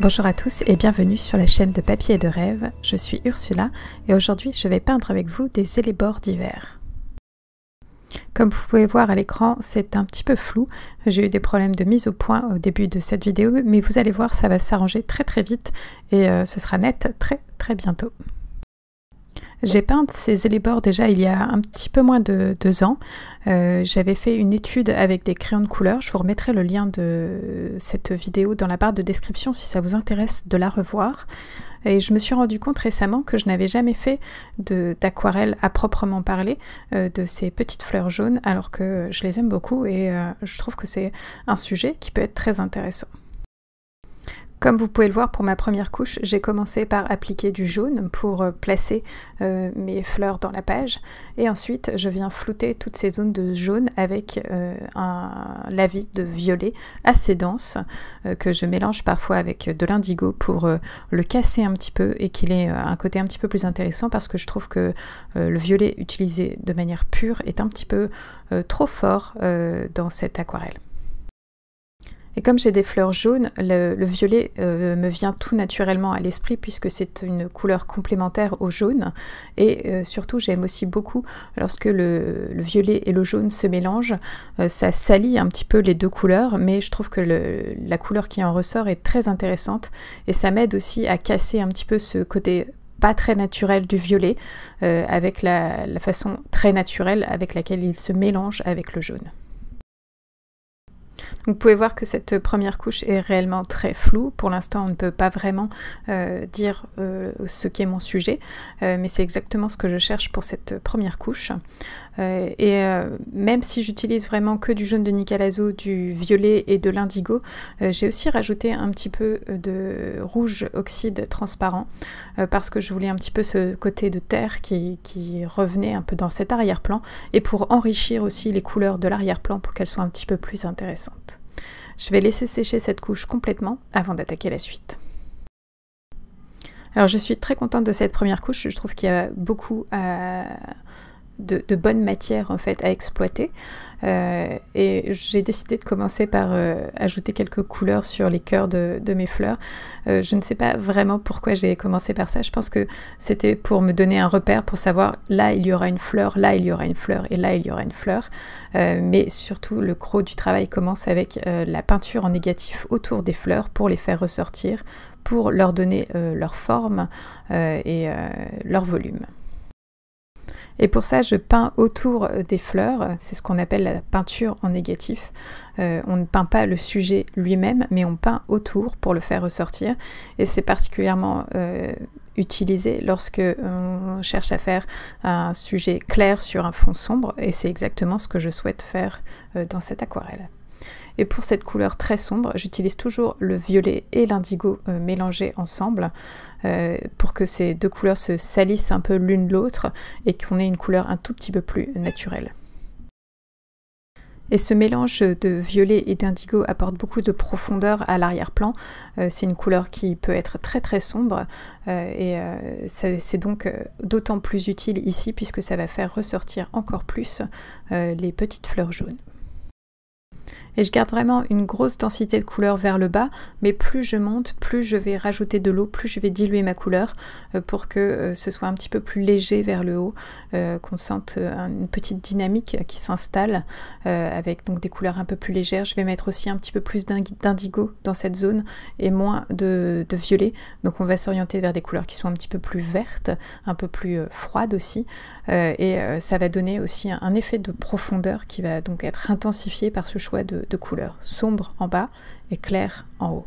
Bonjour à tous et bienvenue sur la chaîne de Papier et de Rêve, je suis Ursula et aujourd'hui je vais peindre avec vous des élébores d'hiver. Comme vous pouvez voir à l'écran, c'est un petit peu flou, j'ai eu des problèmes de mise au point au début de cette vidéo, mais vous allez voir, ça va s'arranger très très vite et euh, ce sera net très très bientôt. J'ai peint ces élébores déjà il y a un petit peu moins de deux ans. Euh, j'avais fait une étude avec des crayons de couleur. Je vous remettrai le lien de cette vidéo dans la barre de description si ça vous intéresse de la revoir. Et je me suis rendu compte récemment que je n'avais jamais fait d'aquarelle à proprement parler euh, de ces petites fleurs jaunes alors que je les aime beaucoup et euh, je trouve que c'est un sujet qui peut être très intéressant. Comme vous pouvez le voir pour ma première couche, j'ai commencé par appliquer du jaune pour euh, placer euh, mes fleurs dans la page et ensuite je viens flouter toutes ces zones de jaune avec euh, un lavis de violet assez dense que je mélange parfois avec de l'indigo pour le casser un petit peu et qu'il ait un côté un petit peu plus intéressant parce que je trouve que le violet utilisé de manière pure est un petit peu trop fort dans cette aquarelle. Et comme j'ai des fleurs jaunes, le, violet euh, me vient tout naturellement à l'esprit puisque c'est une couleur complémentaire au jaune. Et euh, surtout, j'aime aussi beaucoup lorsque le, violet et le jaune se mélangent. Euh, ça salit un petit peu les deux couleurs, mais je trouve que la couleur qui en ressort est très intéressante. Et ça m'aide aussi à casser un petit peu ce côté pas très naturel du violet avec la façon très naturelle avec laquelle il se mélange avec le jaune vous pouvez voir que cette première couche est réellement très floue. Pour l'instant, on ne peut pas vraiment euh, dire euh, ce qu'est mon sujet, euh, mais c'est exactement ce que je cherche pour cette première couche. Euh, et euh, même si j'utilise vraiment que du jaune de Nicalazo, du violet et de l'indigo, euh, j'ai aussi rajouté un petit peu de rouge oxyde transparent parce que je voulais un petit peu ce côté de terre qui, revenait un peu dans cet arrière-plan et pour enrichir aussi les couleurs de l'arrière-plan pour qu'elles soient un petit peu plus intéressantes. Je vais laisser sécher cette couche complètement avant d'attaquer la suite. Alors je suis très contente de cette première couche, je trouve qu'il y a beaucoup à de, bonnes matières en fait à exploiter. Euh, et j'ai décidé de commencer par euh, ajouter quelques couleurs sur les cœurs de, mes fleurs. Euh, je ne sais pas vraiment pourquoi j'ai commencé par ça. Je pense que c'était pour me donner un repère, pour savoir là il y aura une fleur, là il y aura une fleur et là il y aura une fleur. mais surtout le gros du travail commence avec la peinture en négatif autour des fleurs pour les faire ressortir, pour leur donner leur forme et leur volume. Et pour ça, je peins autour euh, des fleurs, c'est ce qu'on appelle la peinture en négatif. Euh, on ne peint pas le sujet lui-même, mais on peint autour pour le faire ressortir. Et c'est particulièrement euh, utilisé lorsque on cherche à faire un sujet clair sur un fond sombre, et c'est exactement ce que je souhaite faire dans cette aquarelle. Et pour cette couleur très sombre, j'utilise toujours le violet et l'indigo euh, mélangés ensemble euh, pour que ces deux couleurs se salissent un peu l'une l'autre et qu'on ait une couleur un tout petit peu plus naturelle. Et ce mélange de violet et d'indigo apporte beaucoup de profondeur à l'arrière-plan. Euh, c'est une couleur qui peut être très très sombre et c'est donc d'autant plus utile ici puisque ça va faire ressortir encore plus les petites fleurs jaunes. Et je garde vraiment une grosse densité de couleurs vers le bas, mais plus je monte, plus je vais rajouter de l'eau, plus je vais diluer ma couleur euh, pour que euh, ce soit un petit peu plus léger vers le haut, euh, qu'on sente une petite dynamique qui s'installe avec donc des couleurs un peu plus légères. Je vais mettre aussi un petit peu plus d'indigo dans cette zone et moins de, violet. Donc on va s'orienter vers des couleurs qui sont un petit peu plus vertes, un peu plus froides aussi. et ça va donner aussi un effet de profondeur qui va donc être intensifié par ce choix de de, couleurs, sombre en bas et clair en haut.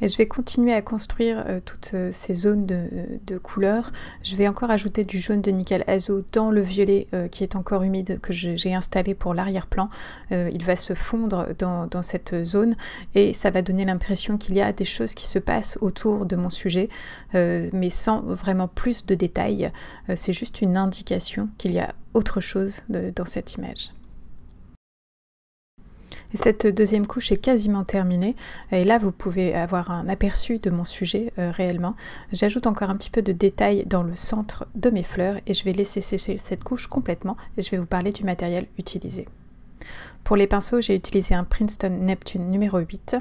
Et je vais continuer à construire euh, toutes euh, ces zones euh, de, couleurs. Je vais encore ajouter du jaune de nickel azo dans le violet qui est encore humide que j'ai installé pour l'arrière-plan. il va se fondre dans, cette zone et ça va donner l'impression qu'il y a des choses qui se passent autour de mon sujet, mais sans vraiment plus de détails. C'est juste une indication qu'il y a autre chose dans cette image. Cette deuxième couche est quasiment terminée et là vous pouvez avoir un aperçu de mon sujet euh, réellement. J'ajoute encore un petit peu de détails dans le centre de mes fleurs et je vais laisser sécher cette couche complètement et je vais vous parler du matériel utilisé. Pour les pinceaux, j'ai utilisé un Princeton Neptune numéro 8,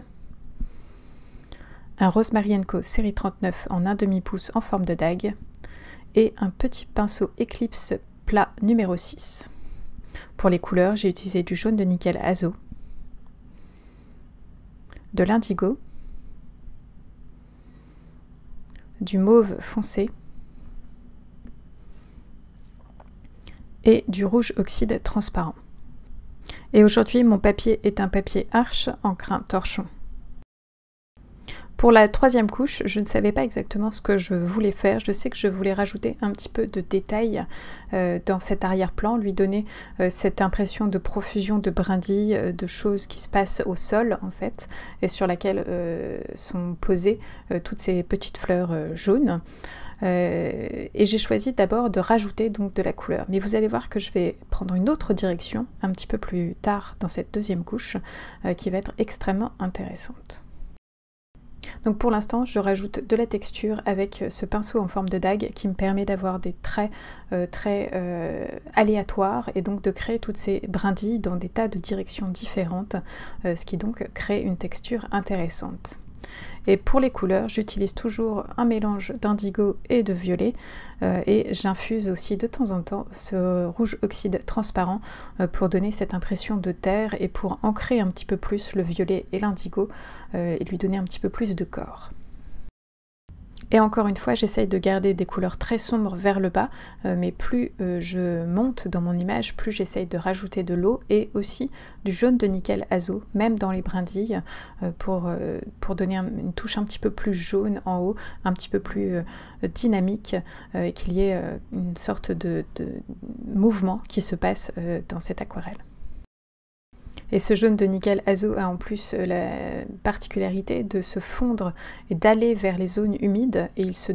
un Rosemary Co série 39 en 1 demi-pouce en forme de dague et un petit pinceau Eclipse plat numéro 6. Pour les couleurs, j'ai utilisé du jaune de nickel azo, de l'indigo, du mauve foncé et du rouge oxyde transparent. Et aujourd'hui, mon papier est un papier arche en crin torchon. Pour la troisième couche, je ne savais pas exactement ce que je voulais faire. Je sais que je voulais rajouter un petit peu de détails euh, dans cet arrière-plan, lui donner euh, cette impression de profusion de brindilles, euh, de choses qui se passent au sol en fait, et sur laquelle sont posées toutes ces petites fleurs jaunes. et j'ai choisi d'abord de rajouter donc de la couleur. Mais vous allez voir que je vais prendre une autre direction un petit peu plus tard dans cette deuxième couche qui va être extrêmement intéressante. Donc pour l'instant, je rajoute de la texture avec euh, ce pinceau en forme de dague qui me permet d'avoir des traits euh, très euh, aléatoires et donc de créer toutes ces brindilles dans des tas de directions différentes, ce qui donc crée une texture intéressante. Et pour les couleurs, j'utilise toujours un mélange d'indigo et de violet euh, et j'infuse aussi de temps en temps ce rouge oxyde transparent euh, pour donner cette impression de terre et pour ancrer un petit peu plus le violet et l'indigo euh, et lui donner un petit peu plus de corps. Et encore une fois, j'essaye de garder des couleurs très sombres vers le bas, euh, mais plus euh, je monte dans mon image, plus j'essaye de rajouter de l'eau et aussi du jaune de nickel azo, même dans les brindilles, euh, pour, pour, donner une touche un petit peu plus jaune en haut, un petit peu plus dynamique, et qu'il y ait une sorte de, mouvement qui se passe dans cette aquarelle. Et ce jaune de nickel azo a en plus euh, la particularité de se fondre et d'aller vers les zones humides et il se,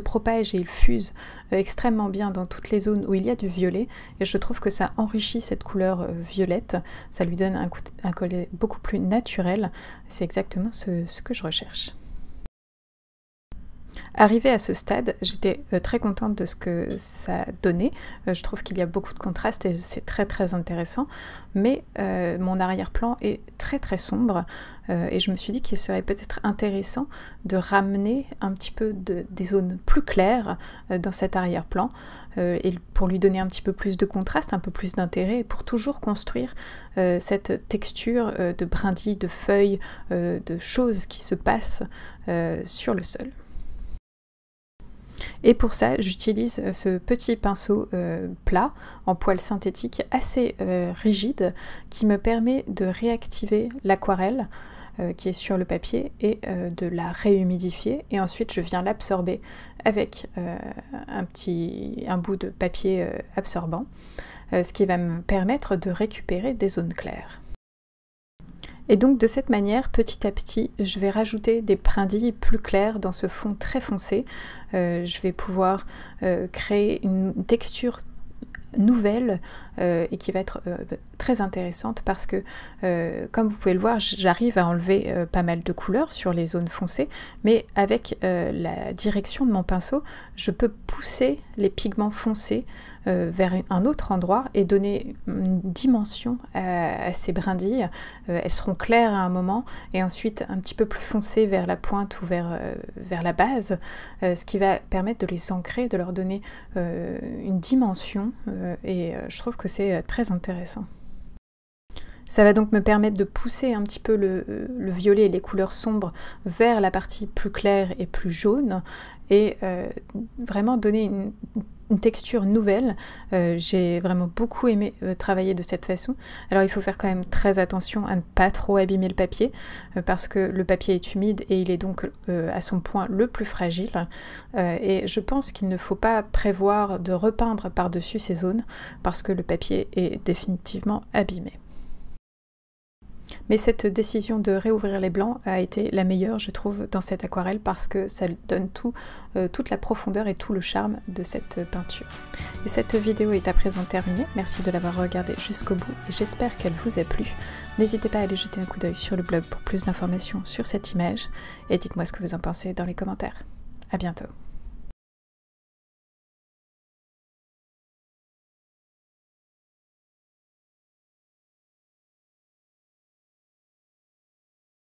propage et il fuse euh, extrêmement bien dans toutes les zones où il y a du violet et je trouve que ça enrichit cette couleur euh, violette, ça lui donne un, un collet beaucoup plus naturel, c'est exactement ce que je recherche. Arrivée à ce stade, j'étais euh, très contente de ce que ça donnait. Euh, je trouve qu'il y a beaucoup de contrastes et c'est très très intéressant. Mais euh, mon arrière-plan est très très sombre et je me suis dit qu'il serait peut-être intéressant de ramener un petit peu des zones plus claires dans cet arrière-plan et pour lui donner un petit peu plus de contraste, un peu plus d'intérêt et pour toujours construire cette texture de brindilles, de feuilles, de choses qui se passent sur le sol. Et pour ça, j'utilise euh, ce petit pinceau euh, plat en poil synthétique assez euh, rigide qui me permet de réactiver l'aquarelle qui est sur le papier et de la réhumidifier. Et ensuite, je viens l'absorber avec un un bout de papier absorbant, ce qui va me permettre de récupérer des zones claires. Et donc de cette manière, petit à petit, je vais rajouter des prindilles plus claires dans ce fond très foncé. Euh, je vais pouvoir euh, créer une texture nouvelle euh, et qui va être euh, bah, très intéressante parce que, euh, comme vous pouvez le voir, j'arrive à enlever pas mal de couleurs sur les zones foncées, mais avec la direction de mon pinceau, je peux pousser les pigments foncés vers un autre endroit et donner une dimension à, ces brindilles. elles seront claires à un moment et ensuite un petit peu plus foncées vers la pointe ou vers, vers la base, ce qui va permettre de les ancrer, de leur donner une dimension et je trouve que c'est euh, très intéressant. Ça va donc me permettre de pousser un petit peu le, violet et les couleurs sombres vers la partie plus claire et plus jaune et euh, vraiment donner une, texture nouvelle. Euh, j'ai vraiment beaucoup aimé euh, travailler de cette façon. Alors il faut faire quand même très attention à ne pas trop abîmer le papier parce que le papier est humide et il est donc à son point le plus fragile. et je pense qu'il ne faut pas prévoir de repeindre par-dessus ces zones parce que le papier est définitivement abîmé. Mais cette décision de réouvrir les blancs a été la meilleure, je trouve, dans cette aquarelle parce que ça donne tout, euh, toute la profondeur et tout le charme de cette peinture. Et cette vidéo est à présent terminée. Merci de l'avoir regardée jusqu'au bout et j'espère qu'elle vous a plu. N'hésitez pas à aller jeter un coup d'œil sur le blog pour plus d'informations sur cette image et dites-moi ce que vous en pensez dans les commentaires. À bientôt.